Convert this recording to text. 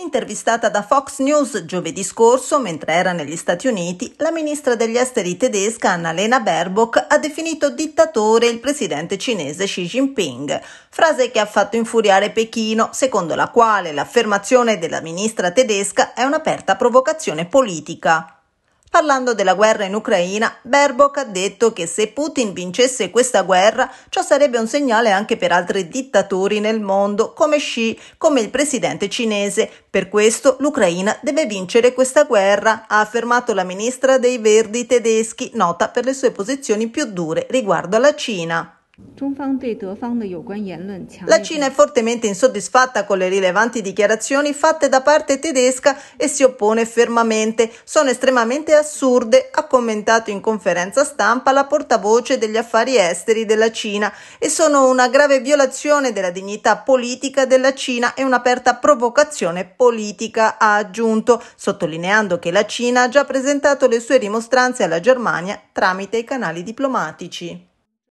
Intervistata da Fox News giovedì scorso, mentre era negli Stati Uniti, la ministra degli esteri tedesca Annalena Baerbock ha definito dittatore il presidente cinese Xi Jinping, frase che ha fatto infuriare Pechino, secondo la quale l'affermazione della ministra tedesca è un'aperta provocazione politica. Parlando della guerra in Ucraina, Baerbock ha detto che se Putin vincesse questa guerra, ciò sarebbe un segnale anche per altri dittatori nel mondo, come Xi, come il presidente cinese. Per questo l'Ucraina deve vincere questa guerra, ha affermato la ministra dei Verdi tedeschi, nota per le sue posizioni più dure riguardo alla Cina. La Cina è fortemente insoddisfatta con le rilevanti dichiarazioni fatte da parte tedesca e si oppone fermamente. Sono estremamente assurde, ha commentato in conferenza stampa la portavoce degli affari esteri della Cina, e sono una grave violazione della dignità politica della Cina e un'aperta provocazione politica, ha aggiunto, sottolineando che la Cina ha già presentato le sue rimostranze alla Germania tramite i canali diplomatici.